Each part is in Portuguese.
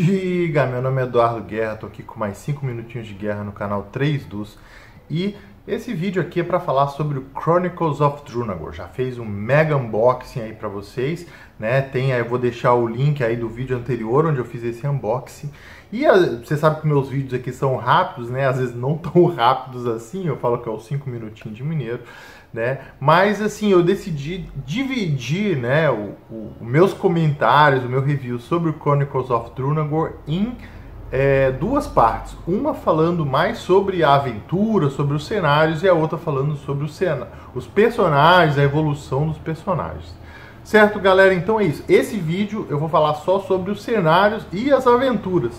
Diga, meu nome é Eduardo Guerra, tô aqui com mais 5 minutinhos de guerra no canal 3 dos e esse vídeo aqui é para falar sobre o Chronicles of Drunagor. Já fez um mega unboxing aí para vocês, né? Tem, eu vou deixar o link aí do vídeo anterior onde eu fiz esse unboxing. E ah, você sabe que meus vídeos aqui são rápidos, né? Às vezes não tão rápidos assim, eu falo que é os 5 minutinhos de mineiro, né? Mas assim, eu decidi dividir, né, os meus comentários, o meu review sobre o Chronicles of Drunagor em é, duas partes. Uma falando mais sobre a aventura, sobre os cenários, e a outra falando sobre os, os personagens, a evolução dos personagens. Certo, galera? Então é isso. Esse vídeo eu vou falar só sobre os cenários e as aventuras,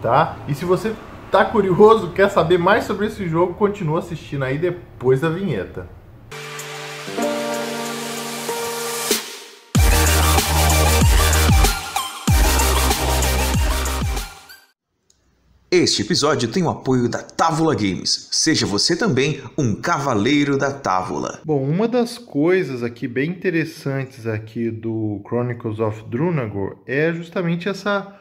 tá? E se você tá curioso, quer saber mais sobre esse jogo, continua assistindo aí depois da vinheta. Este episódio tem o apoio da Távola Games. Seja você também um cavaleiro da Távola. Bom, uma das coisas aqui bem interessantes aqui do Chronicles of Drunagor é justamente essa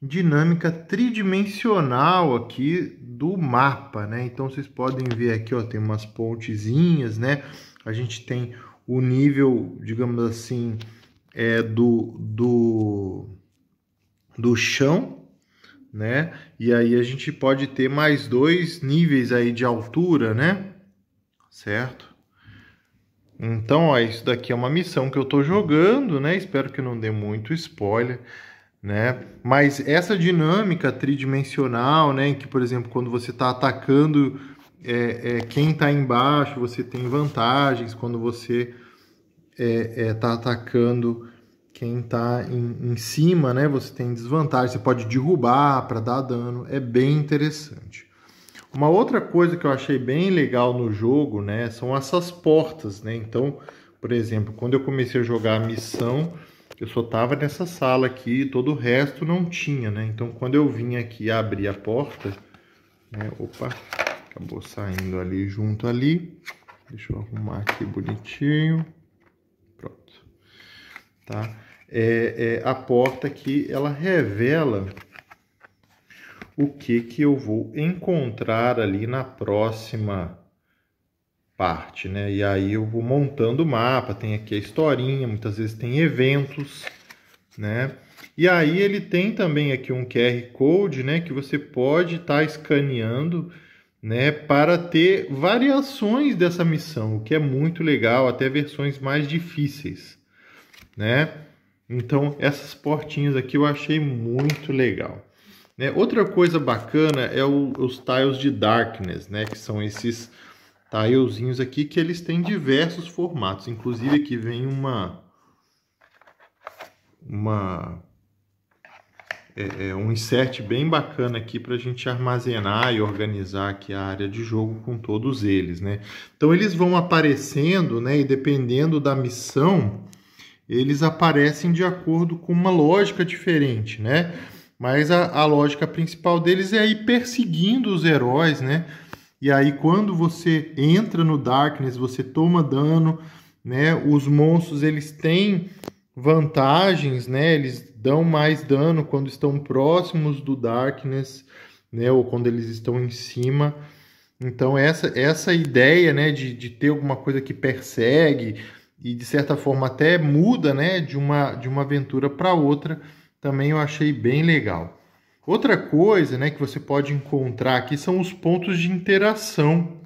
dinâmica tridimensional aqui do mapa, né? Então vocês podem ver aqui, ó, tem umas pontezinhas, né? A gente tem o nível, digamos assim, é do do do chão né? E aí a gente pode ter mais dois níveis aí de altura, né? Certo? Então, ó, isso daqui é uma missão que eu estou jogando, né? Espero que não dê muito spoiler, né? Mas essa dinâmica tridimensional, né? Em que, por exemplo, quando você está atacando é, é, quem está embaixo, você tem vantagens. Quando você está é, é tá atacando quem está em, em, cima, né, você tem desvantagem, você pode derrubar para dar dano, é bem interessante. Uma outra coisa que eu achei bem legal no jogo, né, são essas portas, né? Então, por exemplo, quando eu comecei a jogar a missão, eu só tava nessa sala aqui, todo o resto não tinha, né? Então, quando eu vim aqui abrir a porta, né, opa, acabou saindo ali junto ali. Deixa eu arrumar aqui bonitinho. Pronto. Tá? é, é, a porta que ela revela o que, que eu vou encontrar ali na próxima parte, né? E aí eu vou montando o mapa, tem aqui a historinha, muitas vezes tem eventos, né? E aí ele tem também aqui um QR Code, né, que você pode estar tá escaneando, né, para ter variações dessa missão, o que é muito legal, até versões mais difíceis, né? Então essas portinhas aqui eu achei muito legal. Né? Outra coisa bacana é o, os tiles de darkness, né? que são esses tilezinhos aqui que eles têm diversos formatos. Inclusive aqui vem uma... uma é, é um insert bem bacana aqui para a gente armazenar e organizar aqui a área de jogo com todos eles, né? Então eles vão aparecendo, né? E dependendo da missão, eles aparecem de acordo com uma lógica diferente, né? Mas a, a lógica principal deles é ir perseguindo os heróis, né? E aí quando você entra no Darkness, você toma dano, né? Os monstros eles têm vantagens, né? Eles dão mais dano quando estão próximos do Darkness, né? Ou quando eles estão em cima. Então essa essa ideia, né? De, de ter alguma coisa que persegue, e de certa forma até muda, né, de uma de uma aventura para outra, também eu achei bem legal. Outra coisa, né, que você pode encontrar aqui são os pontos de interação,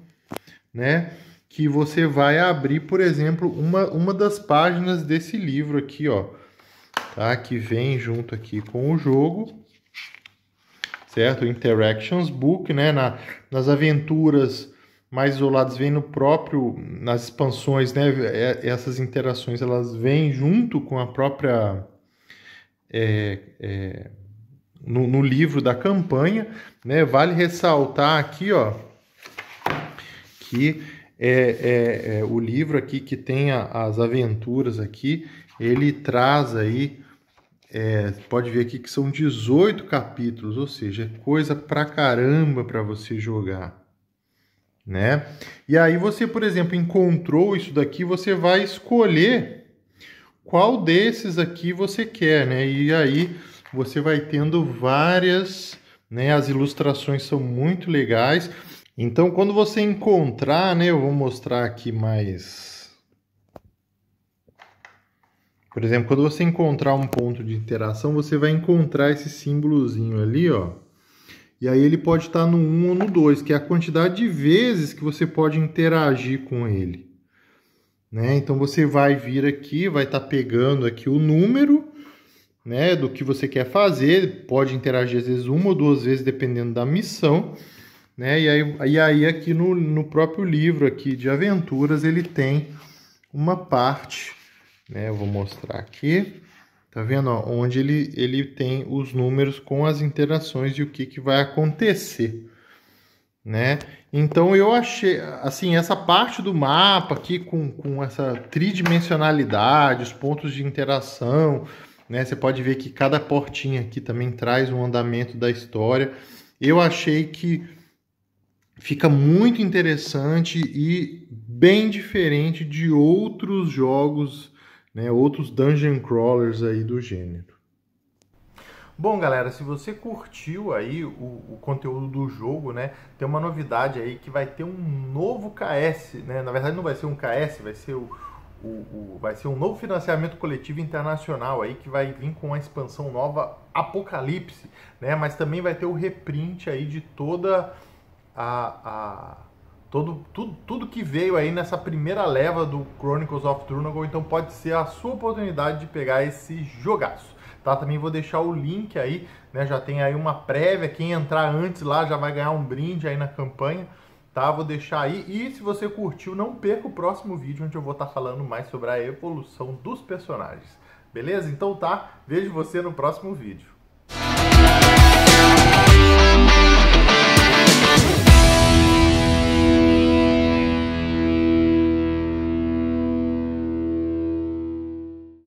né, que você vai abrir, por exemplo, uma uma das páginas desse livro aqui, ó, tá, que vem junto aqui com o jogo certo? Interactions Book, né? Na, nas aventuras mais isolados vêm no próprio nas expansões, né? É, essas interações elas vêm junto com a própria é, é, no, no, livro da campanha, né? Vale ressaltar aqui, ó, que é, é, é o livro aqui que tem a, as aventuras aqui, ele traz aí é, pode ver aqui que são 18 capítulos, ou seja, é coisa pra caramba para você jogar né? E aí você, por exemplo, encontrou isso daqui, você vai escolher qual desses aqui você quer, né? E aí você vai tendo várias, né? As ilustrações são muito legais. Então, quando você encontrar, né? Eu vou mostrar aqui mais. Por exemplo, quando você encontrar um ponto de interação, você vai encontrar esse símbolozinho ali, ó e aí ele pode estar no 1 ou no 2, que é a quantidade de vezes que você pode interagir com ele. Né? Então você vai vir aqui, vai estar pegando aqui o número né, do que você quer fazer, pode interagir às vezes uma ou duas vezes, dependendo da missão. Né? E, aí, e aí aqui no, no próprio livro aqui de aventuras ele tem uma parte, né? Eu vou mostrar aqui Tá vendo? Ó, onde ele, ele tem os números com as interações e o que, que vai acontecer. Né? Então eu achei, assim, essa parte do mapa aqui com, com essa tridimensionalidade, os pontos de interação, né? Você pode ver que cada portinha aqui também traz um andamento da história. Eu achei que fica muito interessante e bem diferente de outros jogos né, outros dungeon crawlers aí do gênero. Bom, galera, se você curtiu aí o, o, conteúdo do jogo, né, tem uma novidade aí que vai ter um novo KS, né? Na verdade não vai ser um KS, vai ser o, o, o vai ser um novo financiamento coletivo internacional aí que vai vir com uma expansão nova Apocalipse, né? Mas também vai ter o reprint aí de toda a, a todo, tudo, tudo que veio aí nessa primeira leva do Chronicles of Drunagon, então pode ser a sua oportunidade de pegar esse jogaço. Tá? Também vou deixar o link aí, né? Já tem aí uma prévia, quem entrar antes lá já vai ganhar um brinde aí na campanha, tá? Vou deixar aí. E se você curtiu, não perca o próximo vídeo onde eu vou estar tá falando mais sobre a evolução dos personagens. Beleza? Então tá, vejo você no próximo vídeo.